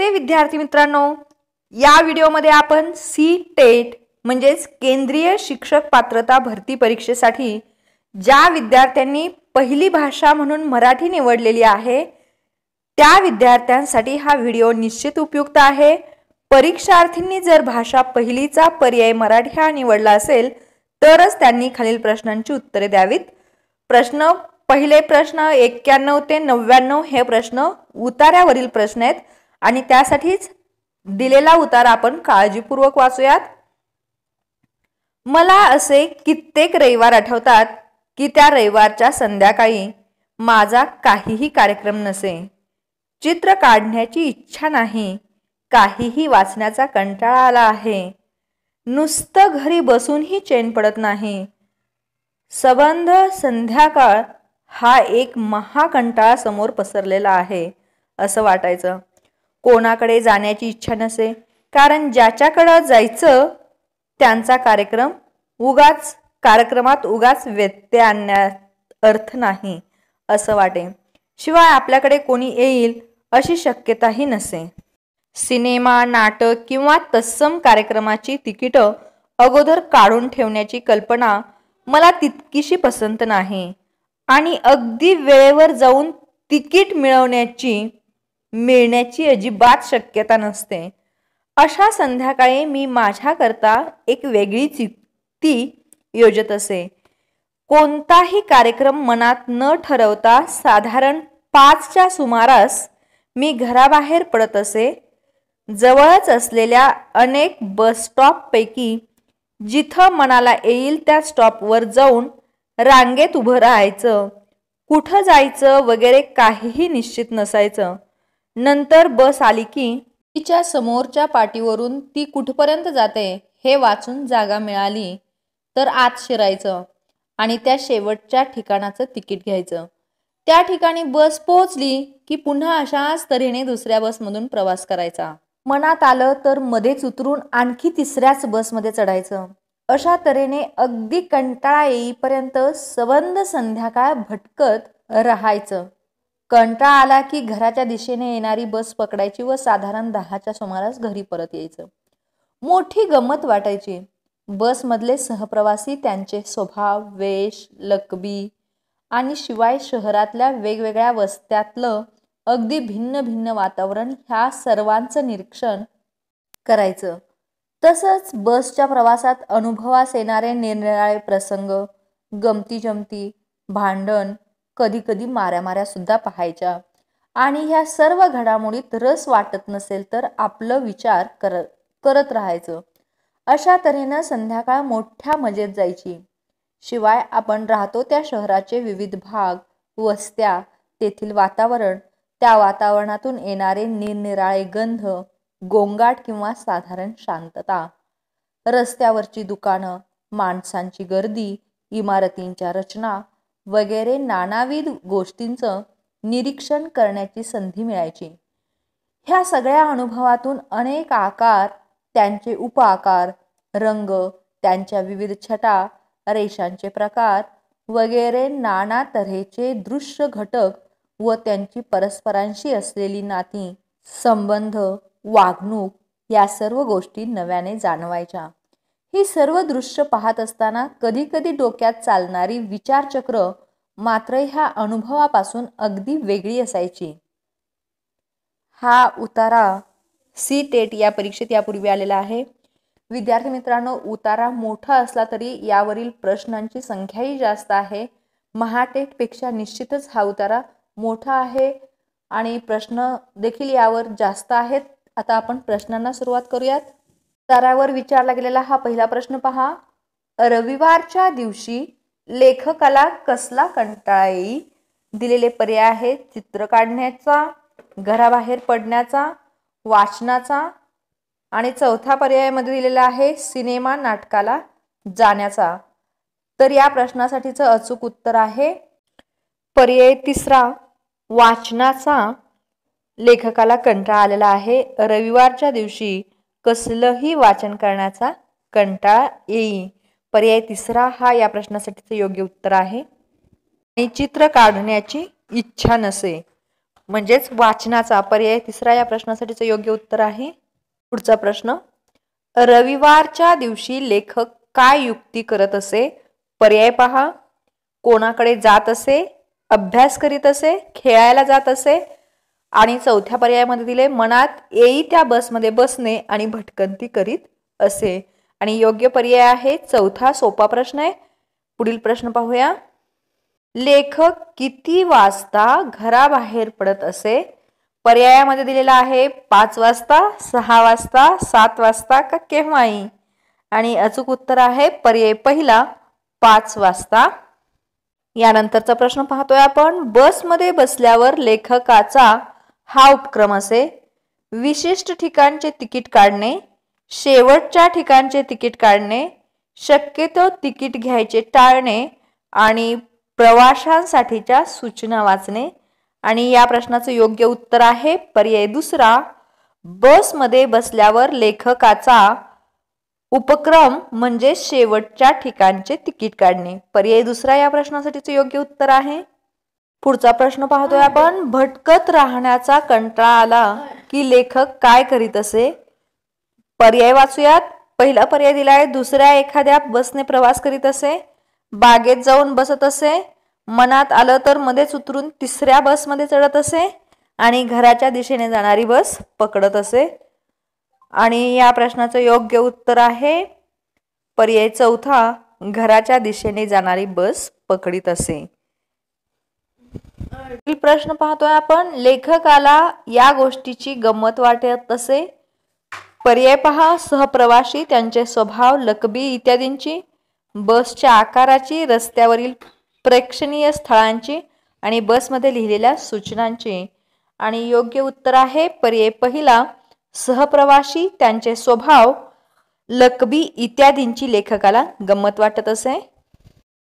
नमस्ते विद्यार्थी मित्रांनो या व्हिडिओमध्ये आपण सी टेट e म्हणजेच केंद्रीय शिक्षक पात्रता भरती परीक्षेसाठी ज्या विद्यार्थ्यांनी पहिली भाषा म्हणून मराठी निवडलेली आहे त्या विद्यार्थ्यांसाठी हा व्हिडिओ निश्चित उपयुक्त आहे परीक्षार्थींनी जर भाषा पहिलीचा पर्याय मराठी हा निवडला असेल तरच त्यांनी खालील प्रश्नांची उत्तरे द्यावीत प्रश्न पहिले प्रश्न एक्क्याण्णव ते नव्याण्णव हे प्रश्न उतार्यावरील प्रश्न आहेत आणि त्यासाठीच दिलेला उतारा आपण काळजीपूर्वक वाचूयात मला असे कित्येक रविवार आठवतात की त्या रविवारच्या संध्याकाळी माझा काहीही कार्यक्रम नसे चित्र काढण्याची इच्छा नाही काहीही वाचण्याचा कंटाळा आला आहे नुसतं घरी बसूनही चैन पडत नाही सबंध संध्याकाळ हा एक महाकंटाळा समोर पसरलेला आहे असं वाटायचं कोणाकडे जाण्याची इच्छा नसे कारण ज्याच्याकडं जायचं त्यांचा कार्यक्रम उगाच कार्यक्रमात उगाच व्यत्यय आणण्यात अर्थ नाही असं वाटे शिवाय आपल्याकडे कोणी येईल अशी शक्यताही नसे सिनेमा नाटक किंवा तत्सम कार्यक्रमाची तिकीटं अगोदर काढून ठेवण्याची कल्पना मला तितकीशी पसंत नाही आणि अगदी वेळेवर जाऊन तिकीट मिळवण्याची मिळण्याची अजिबात शक्यता नसते अशा संध्याकाळी मी माझ्याकरता एक वेगळी युक्ती योजत असे कोणताही कार्यक्रम मनात न ठरवता साधारण पाचच्या सुमारास मी घराबाहेर पडत असे जवळच असलेल्या अनेक बस स्टॉपपैकी जिथं मनाला येईल त्या स्टॉपवर जाऊन रांगेत उभं राहायचं कुठं जायचं वगैरे काहीही निश्चित नसायचं नंतर बस आली की तिच्या समोरच्या पाठीवरून ती कुठपर्यंत जाते हे वाचून जागा मिळाली तर आत शिरायचं आणि त्या शेवटच्या ठिकाणाचं तिकीट घ्यायचं त्या ठिकाणी बस पोहोचली की पुन्हा अशाच तऱ्हेने दुसऱ्या बसमधून प्रवास करायचा मनात आलं तर मध्येच उतरून आणखी तिसऱ्याच बसमध्ये चढायचं अशा तऱ्हेने अगदी कंटाळा येईपर्यंत सबंद संध्याकाळ भटकत राहायचं कंटाळा आला की घराच्या दिशेने येणारी बस पकडायची व साधारण दहाच्या सुमारास घरी परत यायचं मोठी गंमत वाटायची बसमधले सहप्रवासी त्यांचे स्वभाव वेश लकबी आणि शिवाय शहरातल्या वेगवेगळ्या वस्त्यातलं अगदी भिन्न भिन्न वातावरण ह्या सर्वांचं निरीक्षण करायचं तसंच बसच्या प्रवासात अनुभवास येणारे निरनिराळे प्रसंग गमती जमती भांडण कधी कधी सुद्धा पाहायच्या आणि ह्या सर्व घडामोडीत रस वाटत नसेल तर आपलं विचार कर करत राहायचं अशा तऱ्हेनं संध्याकाळ मोठ्या मजेत जायची शिवाय आपण राहतो त्या शहराचे विविध भाग वस्त्या तेथील वातावरण त्या वातावरणातून येणारे निरनिराळे गंध गोंगाट किंवा साधारण शांतता रस्त्यावरची दुकानं माणसांची गर्दी इमारतींच्या रचना वगैरे नानाविध गोष्टींचं निरीक्षण करण्याची संधी मिळायची ह्या सगळ्या अनुभवातून अनेक आकार त्यांचे उपआकार रंग त्यांच्या विविध छटा रेषांचे प्रकार वगैरे नाना तऱ्हेचे दृश्य घटक व त्यांची परस्परांशी असलेली नाती संबंध वागणूक या सर्व गोष्टी नव्याने जाणवायच्या ही सर्व दृश्य पाहत असताना कधीकधी डोक्यात चालणारी विचारचक्र मात्र ह्या अनुभवापासून अगदी वेगळी असायची हा उतारा सी टेट या परीक्षेत यापूर्वी आलेला आहे विद्यार्थी मित्रांनो उतारा मोठा असला तरी यावरील प्रश्नांची संख्याही जास्त आहे महाटेटपेक्षा निश्चितच हा उतारा मोठा आहे आणि प्रश्न देखील यावर जास्त आहेत आता आपण प्रश्नांना सुरुवात करूयात स्तरावर विचारला गेलेला हा पहिला प्रश्न पहा रविवारच्या दिवशी लेखकाला कसला कंटाळा येईल दिलेले पर्याय आहेत चित्र काढण्याचा घराबाहेर पडण्याचा वाचनाचा आणि चौथा पर्यायामध्ये दिलेला आहे सिनेमा नाटकाला जाण्याचा तर या प्रश्नासाठीचं अचूक उत्तर आहे पर्याय तिसरा वाचनाचा लेखकाला कंटाळा आलेला आहे रविवारच्या दिवशी कसलंही वाचन करण्याचा कंटाळा येई पर्याय तिसरा हा या प्रश्नासाठीचं योग्य उत्तर आहे आणि चित्र काढण्याची इच्छा नसे म्हणजेच वाचनाचा पर्याय तिसरा या प्रश्नासाठीचं योग्य उत्तर आहे पुढचा प्रश्न रविवारच्या दिवशी लेखक काय युक्ती करत असे पर्याय पहा कोणाकडे जात असे अभ्यास करीत असे खेळायला जात असे आणि चौथ्या पर्यायामध्ये दिले मनात येई त्या बसमध्ये बसणे आणि भटकंती करीत असे आणि योग्य पर्याय आहे चौथा सोपा प्रश्न आहे पुढील प्रश्न पाहूया लेखक किती वाजता घराबाहेर पडत असे पर्यायामध्ये दिलेला आहे पाच वाजता सहा वाजता सात वाजता का केव्हाही आणि अचूक उत्तर आहे पर्याय पहिला पाच वाजता यानंतरचा प्रश्न पाहतोय आपण बसमध्ये बसल्यावर लेखकाचा हा उपक्रम असे विशिष्ट ठिकाणचे तिकीट काढणे शेवटच्या ठिकाणचे तिकीट काढणे शक्यतो तिकीट घ्यायचे टाळणे आणि प्रवाशांसाठीच्या सूचना वाचणे आणि या प्रश्नाचं योग्य उत्तर आहे पर्याय दुसरा बसमध्ये बसल्यावर लेखकाचा उपक्रम म्हणजे शेवटच्या ठिकाणचे तिकीट काढणे पर्याय दुसरा या प्रश्नासाठीचं योग्य उत्तर आहे पुढचा प्रश्न पाहतोय आपण भटकत राहण्याचा कंटाळा आला की लेखक काय करीत असे पर्याय वाचूयात पहिला पर्याय दिलाय दुसऱ्या एखाद्या बसने प्रवास करीत असे बागेत जाऊन बसत असे मनात आलं तर मध्येच उतरून तिसऱ्या बसमध्ये चढत असे आणि घराच्या दिशेने जाणारी बस पकडत असे आणि या प्रश्नाचं योग्य उत्तर आहे पर्याय चौथा घराच्या दिशेने जाणारी बस पकडीत असे प्रश्न पाहतोय आपण लेखकाला या गोष्टीची गंमत वाटत असे पर्याय पहा सहप्रवाशी त्यांचे स्वभाव लकबी इत्यादींची बसच्या आकाराची रस्त्यावरील प्रेक्षणीय स्थळांची आणि बसमध्ये लिहिलेल्या सूचनांची आणि योग्य उत्तर आहे पर्याय पहिला सहप्रवाशी त्यांचे स्वभाव लकबी इत्यादींची लेखकाला गंमत वाटत असे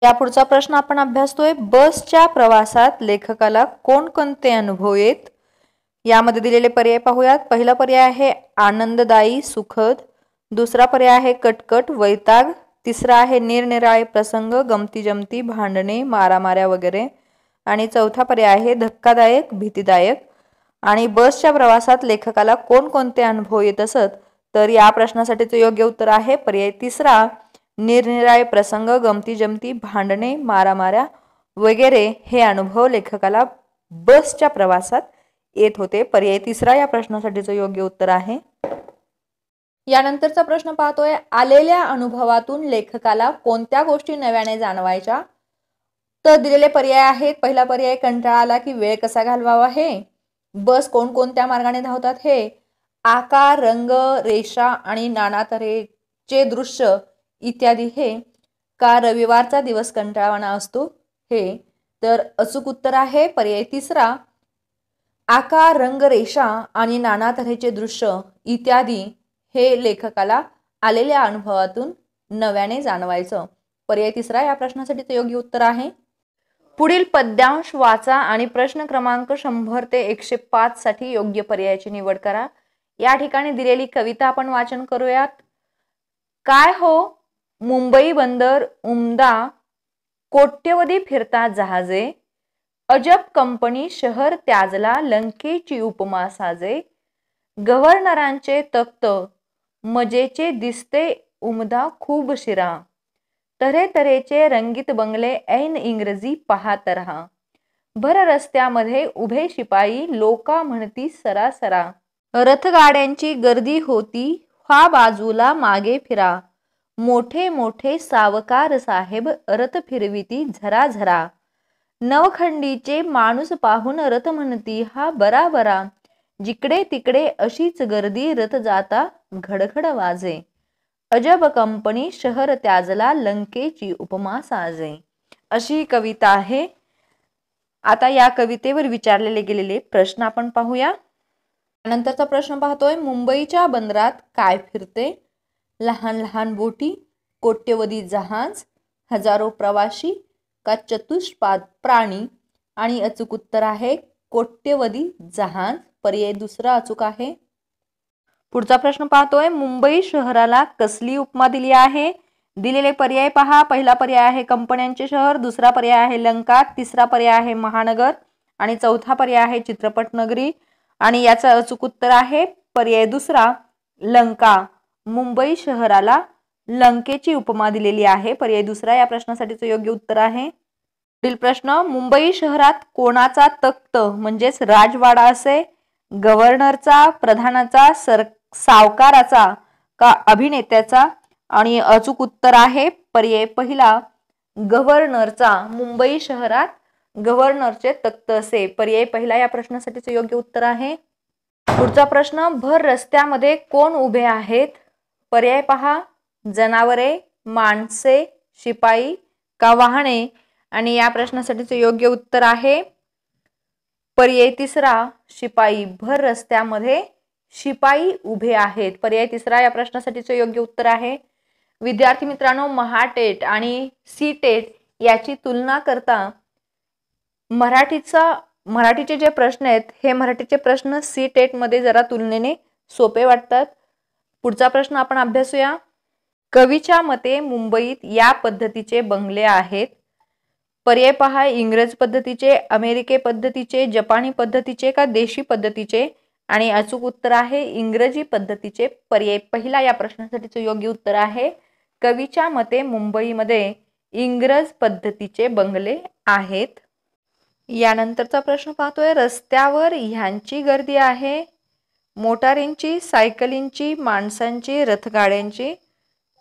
यापुढचा प्रश्न आपण अभ्यासतोय बसच्या प्रवासात लेखकाला कोणकोणते अनुभव येत यामध्ये दिलेले पर्याय पाहूयात पहिला पर्याय आहे आनंददायी सुखद दुसरा पर्याय आहे कटकट वैताग तिसरा आहे निरनिराळे प्रसंग गमती जमती भांडणे मारामाऱ्या वगैरे आणि चौथा पर्याय आहे धक्कादायक भीतीदायक आणि बसच्या प्रवासात लेखकाला कोणकोणते अनुभव येत असत तर या प्रश्नासाठीचं योग्य उत्तर आहे पर्याय तिसरा निरनिराळे प्रसंग गमती जमती भांडणे मारामाऱ्या वगैरे हे अनुभव लेखकाला बसच्या प्रवासात येत होते पर्याय तिसरा या प्रश्नासाठीचं योग्य उत्तर आहे यानंतरचा प्रश्न पाहतोय आलेल्या अनुभवातून लेखकाला कोणत्या गोष्टी नव्याने जाणवायच्या तर दिलेले पर्याय आहेत पहिला पर्याय कंटाळा आला की वेळ कसा घालवावा हे बस कोणकोणत्या मार्गाने धावतात हे आकार रंग रेषा आणि नाना तऱ्हेचे दृश्य इत्यादी हे का रविवारचा दिवस कंटाळवाणा असतो हे तर अचूक उत्तर आहे पर्याय तिसरा आकार रंगरेषा आणि नाना तऱ्हेचे दृश्य इत्यादी हे लेखकाला आलेल्या अनुभवातून नव्याने जाणवायचं पर्याय तिसरा या प्रश्नासाठी तर योग्य उत्तर आहे पुढील पद्यांश वाचा आणि प्रश्न क्रमांक शंभर ते एकशे पाच साठी योग्य पर्यायाची निवड करा या ठिकाणी दिलेली कविता आपण वाचन करूयात काय हो मुंबई बंदर उमदा कोट्यवधी फिरता जहाजे अजब कंपनी शहर त्याजला लंकेची उपमा साजे गव्हर्नरांचे तख्त मजेचे दिसते उमदा खूब शिरा तरे तरेचे रंगीत बंगले ऐन इंग्रजी पाहत राहा भर रस्त्यामध्ये उभे शिपाई लोका म्हणती सरासरा रथगाड्यांची गर्दी होती हा बाजूला मागे फिरा मोठे मोठे सावकार साहेब रथ फिरविती झरा झरा नवखंडीचे माणूस पाहून रथ म्हणती हा बरा बरा जिकडे तिकडे अशीच गर्दी रथ जाता घडघड वाजे अजब कंपनी शहर त्याजला लंकेची उपमा साजे अशी कविता आहे आता या कवितेवर विचारलेले गेलेले प्रश्न आपण पाहूया नंतरचा प्रश्न पाहतोय मुंबईच्या बंदरात काय फिरते लहान लहान बोटी कोट्यवधी जहाज हजारो प्रवाशी का चतुष्पाद प्राणी आणि अचूक उत्तर आहे कोट्यवधी जहाज पर्याय दुसरा अचूक आहे पुढचा प्रश्न पाहतोय मुंबई शहराला कसली उपमा दिली आहे दिलेले पर्याय पहा पहिला पर्याय आहे कंपन्यांचे शहर दुसरा पर्याय आहे लंका तिसरा पर्याय आहे महानगर आणि चौथा पर्याय आहे चित्रपट नगरी आणि याचं अचूक उत्तर आहे पर्याय दुसरा लंका मुंबई शहराला लंकेची उपमा दिलेली आहे पर्याय दुसरा या प्रश्नासाठीचं योग्य उत्तर आहे पुढील प्रश्न मुंबई शहरात कोणाचा तख्त म्हणजेच राजवाडा असे गव्हर्नरचा प्रधानाचा सर सावकाराचा का अभिनेत्याचा आणि अचूक उत्तर आहे पर्याय पहिला गव्हर्नरचा मुंबई शहरात गव्हर्नरचे तख्त असे पर्याय पहिला या प्रश्नासाठीचं योग्य उत्तर आहे पुढचा प्रश्न भर रस्त्यामध्ये कोण उभे आहेत पर्याय पहा जनावरे माणसे शिपाई का वाहने आणि या प्रश्नासाठीचं योग्य उत्तर आहे पर्याय तिसरा शिपाई भर रस्त्यामध्ये शिपाई उभे आहेत पर्याय तिसरा या प्रश्नासाठीचं योग्य उत्तर आहे विद्यार्थी मित्रांनो महाटेट आणि सी टेट याची तुलना करता मराठीचा मराठीचे जे प्रश्न आहेत हे मराठीचे प्रश्न सी टेटमध्ये जरा तुलनेने सोपे वाटतात पुढचा प्रश्न आपण अभ्यासूया कवीच्या मते मुंबईत या पद्धतीचे बंगले आहेत पर्याय पहा इंग्रज पद्धतीचे अमेरिके पद्धतीचे जपानी पद्धतीचे का देशी पद्धतीचे आणि अचूक उत्तर आहे इंग्रजी पद्धतीचे पर्याय पहिला या प्रश्नासाठीचं योग्य उत्तर आहे कवीच्या मते मुंबईमध्ये इंग्रज पद्धतीचे बंगले आहेत यानंतरचा प्रश्न पाहतोय रस्त्यावर ह्यांची गर्दी आहे मोटारींची सायकलींची माणसांची रथगाड्यांची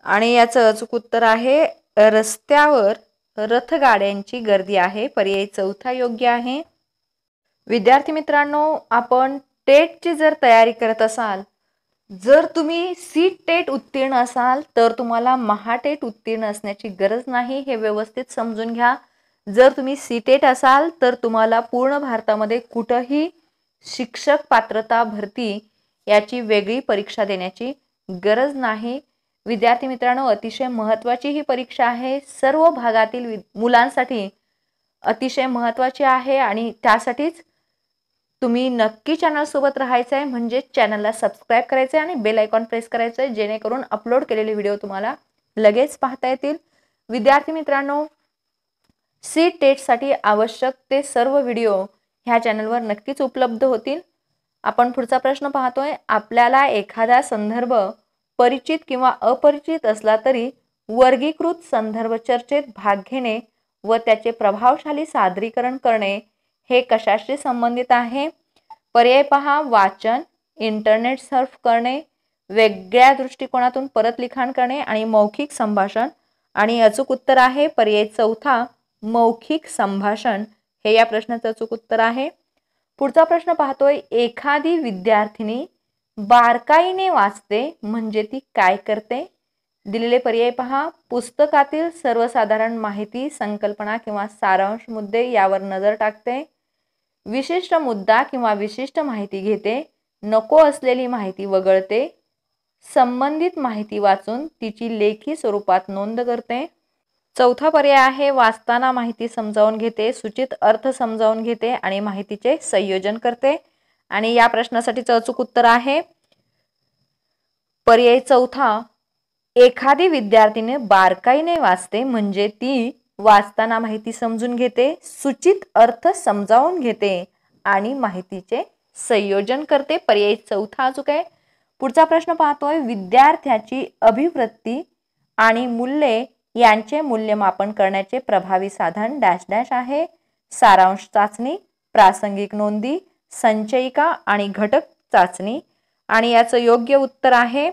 आणि याचं अचूक उत्तर आहे रस्त्यावर रथगाड्यांची गर्दी आहे पर्याय चौथा योग्य आहे विद्यार्थी मित्रांनो आपण टेटची जर तयारी करत असाल जर तुम्ही सी टेट उत्तीर्ण असाल तर तुम्हाला महाटेट उत्तीर्ण असण्याची गरज नाही हे व्यवस्थित समजून घ्या जर तुम्ही सी टेट असाल तर तुम्हाला पूर्ण भारतामध्ये कुठंही शिक्षक पात्रता भरती याची वेगळी परीक्षा देण्याची गरज नाही विद्यार्थी मित्रांनो अतिशय महत्त्वाची ही परीक्षा आहे सर्व भागातील मुलांसाठी अतिशय महत्त्वाची आहे आणि त्यासाठीच तुम्ही नक्की चॅनलसोबत राहायचं आहे म्हणजे चॅनलला सबस्क्राईब करायचं आहे आणि बेल आयकॉन प्रेस करायचं आहे जेणेकरून अपलोड केलेले व्हिडिओ तुम्हाला लगेच पाहता येतील विद्यार्थी मित्रांनो सी टेटसाठी आवश्यक ते सर्व व्हिडिओ ह्या चॅनलवर नक्कीच उपलब्ध होतील आपण पुढचा प्रश्न पाहतोय आपल्याला एखादा संदर्भ परिचित किंवा अपरिचित असला तरी वर्गीकृत संदर्भ चर्चेत भाग घेणे व त्याचे प्रभावशाली सादरीकरण करणे हे कशाशी संबंधित आहे पर्याय पहा वाचन इंटरनेट सर्फ करणे वेगळ्या दृष्टिकोनातून परत लिखाण करणे आणि मौखिक संभाषण आणि अचूक उत्तर आहे पर्याय चौथा मौखिक संभाषण हे या प्रश्नाचं अचूक उत्तर आहे पुढचा प्रश्न पाहतोय एखादी विद्यार्थिनी बारकाईने वाचते म्हणजे ती काय करते दिलेले पर्याय पहा पुस्तकातील सर्वसाधारण माहिती संकल्पना किंवा सारांश मुद्दे यावर नजर टाकते विशिष्ट मुद्दा किंवा विशिष्ट माहिती घेते नको असलेली माहिती वगळते संबंधित माहिती वाचून तिची लेखी स्वरूपात नोंद करते चौथा पर्याय आहे वाचताना माहिती समजावून घेते सूचित अर्थ समजावून घेते आणि माहितीचे संयोजन करते आणि या प्रश्नासाठी अचूक उत्तर आहे पर्याय चौथा एखादी विद्यार्थीने बारकाईने वाचते म्हणजे ती वाचताना माहिती समजून घेते सूचित अर्थ समजावून घेते आणि माहितीचे संयोजन करते पर्याय चौथा अचूक आहे पुढचा प्रश्न पाहतोय विद्यार्थ्याची अभिवृत्ती आणि मूल्ये यांचे मूल्यमापन करण्याचे प्रभावी साधन डॅश डॅश आहे सारांश चाचणी प्रासंगिक नोंदी संचयिका आणि घटक चाचणी आणि याचं योग्य उत्तर आहे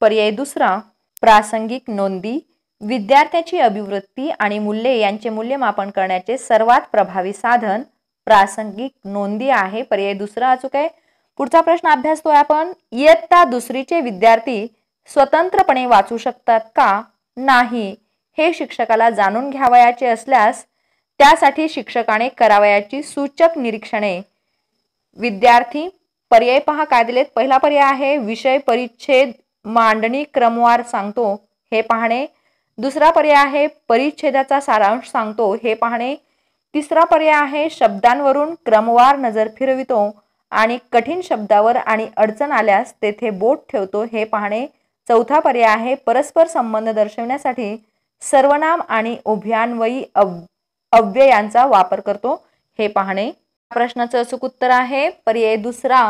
पर्याय दुसरा प्रासंगिक नोंदी विद्यार्थ्याची अभिवृत्ती आणि मूल्ये यांचे मूल्यमापन करण्याचे सर्वात प्रभावी साधन प्रासंगिक नोंदी आहे पर्याय दुसरा अचूक आहे पुढचा प्रश्न अभ्यासतोय आपण इयत्ता दुसरीचे विद्यार्थी स्वतंत्रपणे वाचू शकतात का नाही हे शिक्षकाला जाणून घ्यावयाचे असल्यास त्यासाठी शिक्षकाने करावयाची सूचक निरीक्षणे विद्यार्थी पर्याय पहा काय दिलेत पहिला पर्याय आहे विषय परिच्छेद मांडणी क्रमवार सांगतो हे पाहणे दुसरा पर्याय आहे परिच्छेदाचा सारांश सांगतो हे पाहणे तिसरा पर्याय आहे शब्दांवरून क्रमवार नजर फिरवितो आणि कठीण शब्दावर आणि अडचण आल्यास तेथे बोट ठेवतो हे पाहणे चौथा पर्याय आहे परस्पर संबंध दर्शवण्यासाठी सर्वनाम आणि उभयान्वयी अव अव्ययांचा वापर करतो हे पाहणे प्रश्नाचं अचूक उत्तर आहे पर्याय दुसरा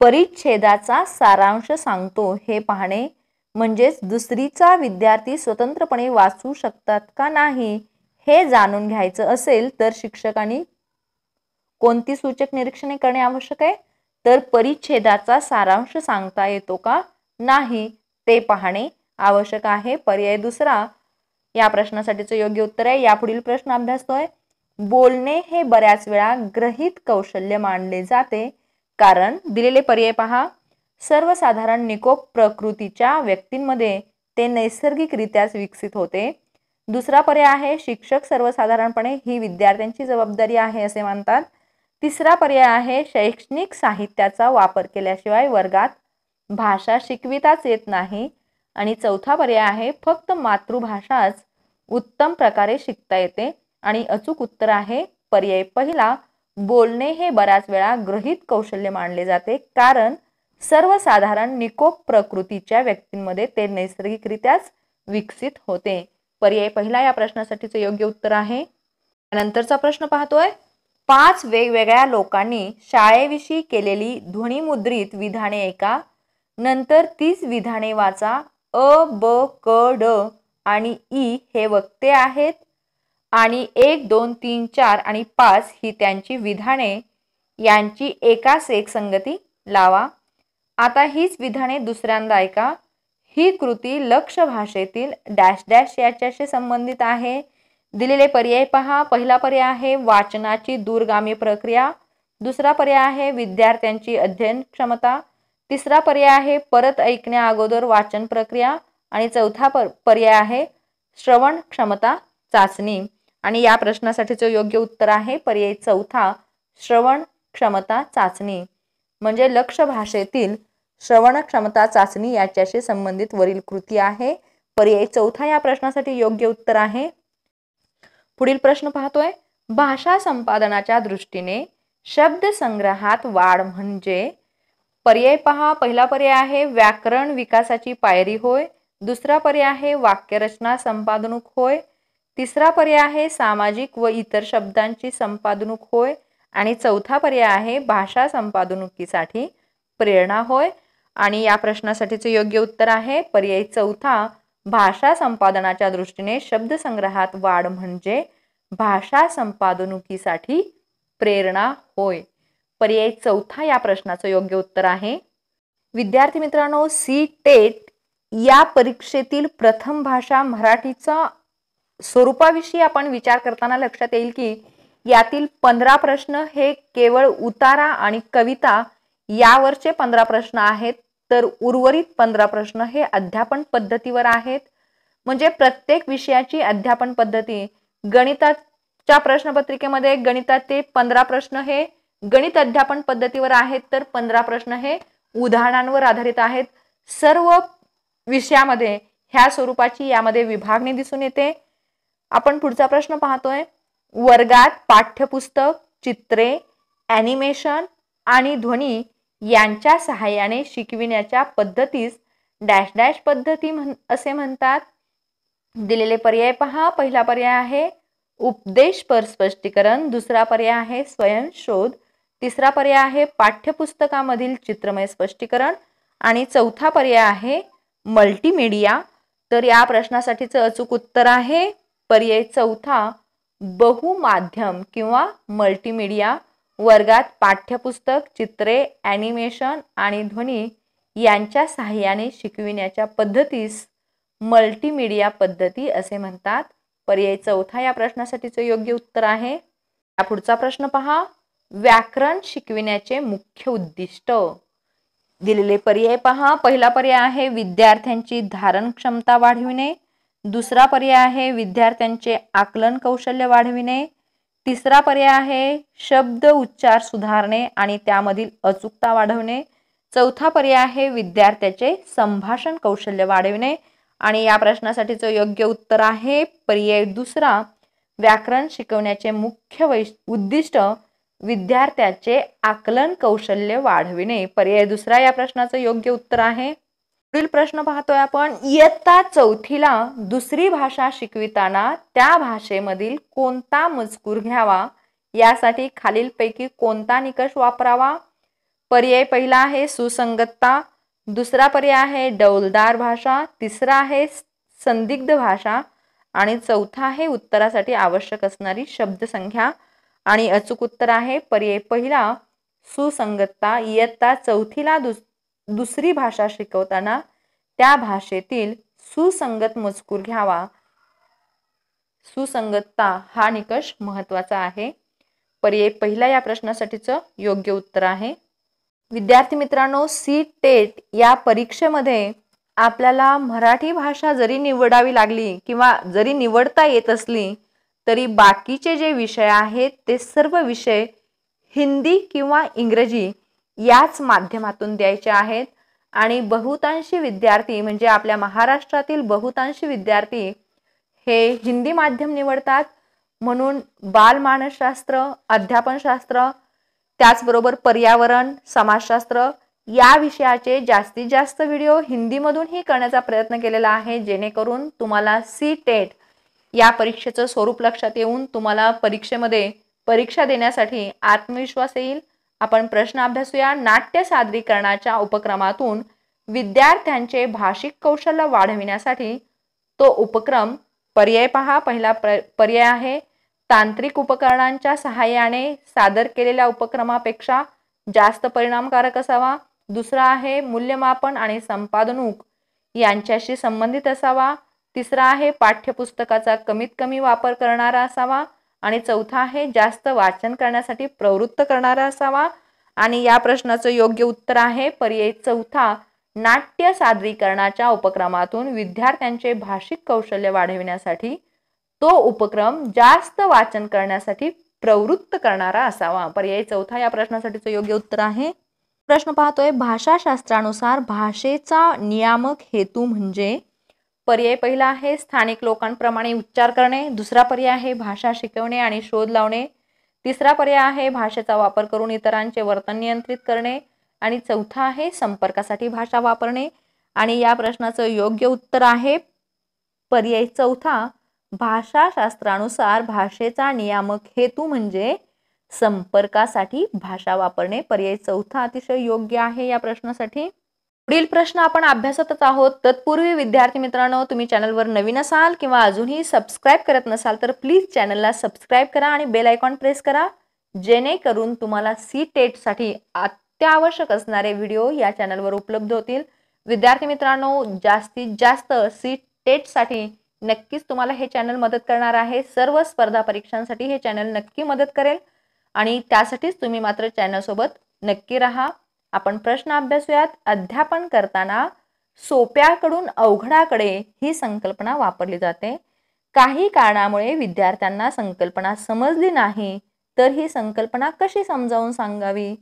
परिच्छेदाचा सारांश सांगतो हे पाहणे म्हणजेच दुसरीचा विद्यार्थी स्वतंत्रपणे वाचू शकतात का नाही हे जाणून घ्यायचं असेल तर शिक्षकांनी कोणती सूचक निरीक्षणे करणे आवश्यक आहे तर परिच्छेदाचा सारांश सांगता येतो का नाही ते पाहणे आवश्यक आहे पर्याय दुसरा या प्रश्नासाठीचं योग्य उत्तर आहे यापुढील प्रश्न अभ्यासतोय बोलणे हे बऱ्याच वेळा ग्रहित कौशल्य मानले जाते कारण दिलेले पर्याय पहा सर्वसाधारण निकोप प्रकृतीच्या व्यक्तींमध्ये ते नैसर्गिकरित्याच विकसित होते दुसरा पर्याय आहे शिक्षक सर्वसाधारणपणे ही विद्यार्थ्यांची जबाबदारी आहे असे मानतात तिसरा पर्याय आहे शैक्षणिक साहित्याचा वापर केल्याशिवाय वर्गात भाषा शिकविताच येत नाही आणि चौथा पर्याय आहे फक्त मातृभाषाच उत्तम प्रकारे शिकता येते आणि अचूक उत्तर आहे पर्याय पहिला बोलणे हे बऱ्याच वेळा ग्रहित कौशल्य मानले जाते कारण सर्वसाधारण निकोप प्रकृतीच्या व्यक्तींमध्ये ते नैसर्गिकरित्याच विकसित होते पर्याय पहिला या प्रश्नासाठीचं योग्य उत्तर आहे नंतरचा प्रश्न पाहतोय पाच वेगवेगळ्या लोकांनी शाळेविषयी केलेली ध्वनिमुद्रित विधाने ऐका नंतर तीच विधाने वाचा अ ब क ड आणि ई हे वक्ते आहेत आणि एक दोन तीन चार आणि पाच ही त्यांची विधाने यांची एकास एक संगती लावा आता हीच विधाने दुसऱ्यांदा ऐका ही कृती लक्ष भाषेतील डॅश डॅश याच्याशी संबंधित आहे दिलेले पर्याय पहा पहिला पर्याय आहे वाचनाची दूरगामी प्रक्रिया दुसरा पर्याय आहे विद्यार्थ्यांची अध्ययन क्षमता तिसरा पर्याय आहे परत ऐकण्या अगोदर वाचन प्रक्रिया आणि चौथा पर पर्याय आहे श्रवण क्षमता चाचणी आणि या प्रश्नासाठीचं योग्य उत्तर आहे पर्याय चौथा श्रवण क्षमता चाचणी म्हणजे लक्ष भाषेतील श्रवण क्षमता चाचणी याच्याशी संबंधित वरील कृती आहे पर्याय चौथा या प्रश्नासाठी योग्य उत्तर आहे पुढील प्रश्न पाहतोय भाषा संपादनाच्या दृष्टीने शब्द संग्रहात वाढ म्हणजे पर्याय पहा पहिला पर्याय आहे व्याकरण विकासाची पायरी होय दुसरा पर्याय आहे वाक्यरचना संपादनूक होय तिसरा पर्याय आहे सामाजिक व इतर शब्दांची संपादनूक होय आणि चौथा पर्याय आहे भाषा संपादनुकीसाठी प्रेरणा होय आणि या प्रश्नासाठीचं योग्य उत्तर आहे पर्याय चौथा भाषा संपादनाच्या दृष्टीने शब्दसंग्रहात वाढ म्हणजे भाषा संपादनुकीसाठी प्रेरणा होय पर्याय चौथा या प्रश्नाचं योग्य उत्तर आहे विद्यार्थी मित्रांनो सी टेट e या परीक्षेतील प्रथम भाषा मराठीचा स्वरूपाविषयी आपण विचार करताना लक्षात येईल की यातील पंधरा प्रश्न हे केवळ उतारा आणि कविता यावरचे पंधरा प्रश्न आहेत तर उर्वरित पंधरा प्रश्न हे अध्यापन पद्धतीवर आहेत म्हणजे प्रत्येक विषयाची अध्यापन पद्धती गणिताच्या प्रश्नपत्रिकेमध्ये गणिताचे पंधरा प्रश्न हे गणित अध्यापन पद्धतीवर आहेत तर पंधरा प्रश्न हे उदाहरणांवर आधारित आहेत सर्व विषयामध्ये ह्या स्वरूपाची यामध्ये विभागणी दिसून येते आपण पुढचा प्रश्न पाहतोय वर्गात पाठ्यपुस्तक चित्रे ॲनिमेशन आणि ध्वनी यांच्या सहाय्याने शिकविण्याच्या पद्धतीस डॅश डॅश पद्धती म्हण असे म्हणतात दिलेले पर्याय पहा पहिला पर्याय आहे उपदेश पर स्पष्टीकरण दुसरा पर्याय आहे स्वयंशोध तिसरा पर्याय आहे पाठ्यपुस्तकामधील चित्रमय स्पष्टीकरण आणि चौथा पर्याय आहे मल्टीमीडिया तर या प्रश्नासाठीचं अचूक उत्तर आहे पर्याय चौथा बहुमाध्यम किंवा मल्टीमीडिया वर्गात पाठ्यपुस्तक चित्रे ॲनिमेशन आणि ध्वनी यांच्या सहाय्याने शिकविण्याच्या पद्धतीस मल्टीमीडिया पद्धती असे म्हणतात पर्याय चौथा या प्रश्नासाठीचं योग्य उत्तर आहे या पुढचा प्रश्न पहा व्याकरण शिकविण्याचे मुख्य उद्दिष्ट दिलेले पर्याय पहा पहिला पर्याय आहे विद्यार्थ्यांची धारण क्षमता वाढविणे दुसरा पर्याय आहे विद्यार्थ्यांचे आकलन कौशल्य वाढविणे तिसरा पर्याय आहे शब्द उच्चार सुधारणे आणि त्यामधील अचूकता वाढवणे चौथा पर्याय आहे विद्यार्थ्याचे संभाषण कौशल्य वाढविणे आणि या प्रश्नासाठीचं योग्य उत्तर आहे पर्याय दुसरा व्याकरण शिकवण्याचे मुख्य वैश उद्दिष्ट विद्यार्थ्याचे आकलन कौशल्य वाढविणे पर्याय दुसरा या प्रश्नाचं योग्य उत्तर आहे पुढील प्रश्न पाहतोय आपण इयत्ता चौथीला दुसरी भाषा शिकविताना त्या भाषेमधील कोणता मजकूर घ्यावा यासाठी खालीलपैकी कोणता निकष वापरावा पर्याय पहिला आहे सुसंगतता दुसरा पर्याय आहे डौलदार भाषा तिसरा आहे संदिग्ध भाषा आणि चौथा आहे उत्तरासाठी आवश्यक असणारी शब्दसंख्या आणि अचूक उत्तर आहे पर्याय पहिला सुसंगतता इयत्ता चौथीला दुस दुसरी भाषा शिकवताना त्या भाषेतील सुसंगत मजकूर घ्यावा सुसंगतता हा निकष महत्वाचा आहे पर्याय पहिला या प्रश्नासाठीचं योग्य उत्तर आहे विद्यार्थी मित्रांनो सी टेट या परीक्षेमध्ये आपल्याला मराठी भाषा जरी निवडावी लागली किंवा जरी निवडता येत असली तरी बाकीचे जे विषय आहेत ते सर्व विषय हिंदी किंवा इंग्रजी याच माध्यमातून द्यायचे आहेत आणि बहुतांशी विद्यार्थी म्हणजे आपल्या महाराष्ट्रातील बहुतांशी विद्यार्थी हे हिंदी माध्यम निवडतात म्हणून बालमानसशास्त्र अध्यापनशास्त्र त्याचबरोबर पर्यावरण समाजशास्त्र या विषयाचे जास्तीत जास्त व्हिडिओ हिंदीमधूनही करण्याचा प्रयत्न केलेला आहे जेणेकरून तुम्हाला सी टेट या परीक्षेचं स्वरूप लक्षात येऊन तुम्हाला परीक्षेमध्ये परीक्षा देण्यासाठी आत्मविश्वास येईल आपण प्रश्न अभ्यासूया नाट्य सादरीकरणाच्या उपक्रमातून विद्यार्थ्यांचे भाषिक कौशल्य वाढविण्यासाठी तो उपक्रम पर्याय पहा पहिला पर्याय आहे तांत्रिक उपकरणांच्या सहाय्याने सादर केलेल्या उपक्रमापेक्षा जास्त परिणामकारक असावा दुसरा आहे मूल्यमापन आणि संपादनूक यांच्याशी संबंधित असावा तिसरा आहे पाठ्यपुस्तकाचा कमीत कमी वापर करणारा असावा आणि चौथा आहे जास्त वाचन करण्यासाठी प्रवृत्त करणारा असावा आणि या प्रश्नाचं योग्य उत्तर आहे पर्याय चौथा नाट्य सादरीकरणाच्या उपक्रमातून विद्यार्थ्यांचे भाषिक कौशल्य वाढविण्यासाठी तो उपक्रम जास्त वाचन करण्यासाठी प्रवृत्त करणारा असावा पर्याय चौथा या प्रश्नासाठीचं योग्य उत्तर आहे प्रश्न पाहतोय भाषाशास्त्रानुसार भाषेचा नियामक हेतू म्हणजे पर्याय पहिला आहे स्थानिक लोकांप्रमाणे उच्चार करणे दुसरा पर्याय आहे भाषा शिकवणे आणि शोध लावणे तिसरा पर्याय आहे भाषेचा वापर करून इतरांचे वर्तन नियंत्रित करणे आणि चौथा आहे संपर्कासाठी भाषा वापरणे आणि या प्रश्नाचं योग्य उत्तर आहे पर्याय चौथा भाषाशास्त्रानुसार भाषेचा नियामक हेतू म्हणजे संपर्कासाठी भाषा वापरणे पर्याय चौथा अतिशय योग्य आहे या प्रश्नासाठी पुढील प्रश्न आपण अभ्यासातच आहोत तत्पूर्वी विद्यार्थी मित्रांनो तुम्ही चॅनलवर नवीन असाल किंवा अजूनही सबस्क्राईब करत नसाल तर प्लीज चॅनलला सबस्क्राईब करा आणि बेल आयकॉन प्रेस करा जेणेकरून तुम्हाला सी टेटसाठी e अत्यावश्यक असणारे व्हिडिओ या चॅनलवर उपलब्ध होतील विद्यार्थी मित्रांनो जास्तीत जास्त सी टेटसाठी e नक्कीच तुम्हाला हे चॅनल मदत करणार आहे सर्व स्पर्धा परीक्षांसाठी हे चॅनल नक्की मदत करेल आणि त्यासाठीच तुम्ही मात्र चॅनलसोबत नक्की राहा आपण प्रश्न अभ्यासूयात अध्यापन करताना सोप्याकडून अवघडाकडे ही संकल्पना वापरली जाते काही कारणामुळे विद्यार्थ्यांना संकल्पना समजली नाही तर ही संकल्पना कशी समजावून सांगावी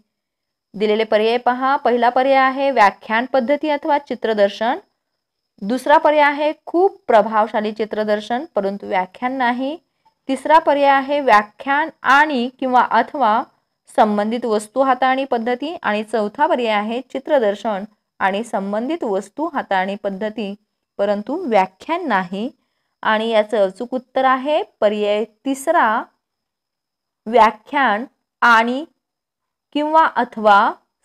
दिलेले पर्याय पहा पहिला पर्याय आहे व्याख्यान पद्धती अथवा चित्रदर्शन दुसरा पर्याय आहे खूप प्रभावशाली चित्रदर्शन परंतु व्याख्यान नाही तिसरा पर्याय आहे व्याख्यान आणि किंवा अथवा संबंधित वस्तू हाताळणी पद्धती आणि चौथा पर्याय आहे चित्रदर्शन आणि संबंधित वस्तू हाताळणी पद्धती परंतु व्याख्यान नाही आणि याचं अचूक उत्तर आहे पर्याय तिसरा व्याख्यान आणि किंवा अथवा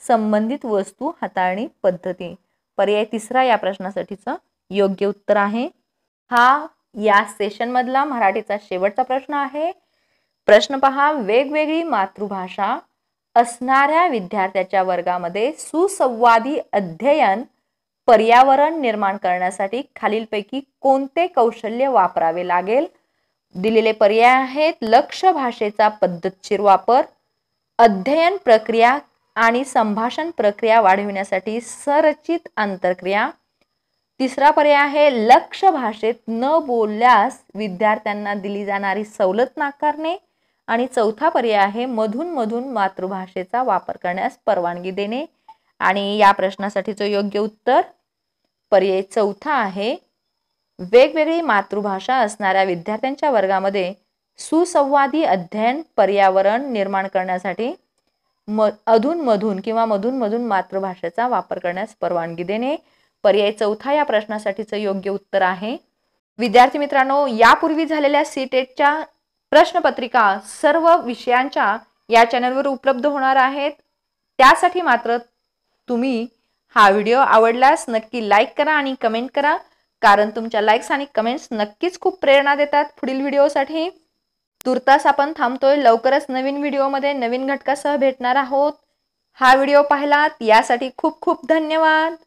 संबंधित वस्तू हाताळणी पद्धती पर्याय तिसरा या प्रश्नासाठीचं योग्य उत्तर आहे हा या सेशनमधला मराठीचा शेवटचा प्रश्न आहे प्रश्न पहा वेगवेगळी मातृभाषा असणाऱ्या विद्यार्थ्याच्या वर्गामध्ये सुसंवादी अध्ययन पर्यावरण निर्माण करण्यासाठी खालीलपैकी कोणते कौशल्य वापरावे लागेल दिलेले पर्याय आहेत लक्ष भाषेचा पद्धतशीर वापर अध्ययन प्रक्रिया आणि संभाषण प्रक्रिया वाढविण्यासाठी संरचित आंतरक्रिया तिसरा पर्याय आहे लक्ष भाषेत न बोलल्यास विद्यार्थ्यांना दिली जाणारी सवलत नाकारणे आणि चौथा पर्याय आहे मधून मधून मातृभाषेचा वापर करण्यास परवानगी देणे आणि या प्रश्नासाठीचं योग्य उत्तर पर्याय चौथा आहे वेगवेगळी मातृभाषा असणाऱ्या विद्यार्थ्यांच्या वर्गामध्ये सुसंवादी अध्ययन पर्यावरण निर्माण करण्यासाठी म मधून किंवा मधूनमधून मातृभाषेचा वापर करण्यास परवानगी देणे पर्याय चौथा या प्रश्नासाठीचं योग्य उत्तर आहे विद्यार्थी मित्रांनो यापूर्वी झालेल्या सी टेटच्या प्रश्नपत्रिका सर्व विषयांच्या या चॅनलवर उपलब्ध होणार आहेत त्यासाठी मात्र तुम्ही हा व्हिडिओ आवडल्यास नक्की लाईक करा आणि कमेंट करा कारण तुमच्या लाईक्स आणि कमेंट्स नक्कीच खूप प्रेरणा देतात पुढील व्हिडिओसाठी तुर्तास आपण थांबतोय लवकरच नवीन व्हिडिओमध्ये नवीन घटकासह भेटणार आहोत हा व्हिडिओ पाहिलात यासाठी खूप खूप धन्यवाद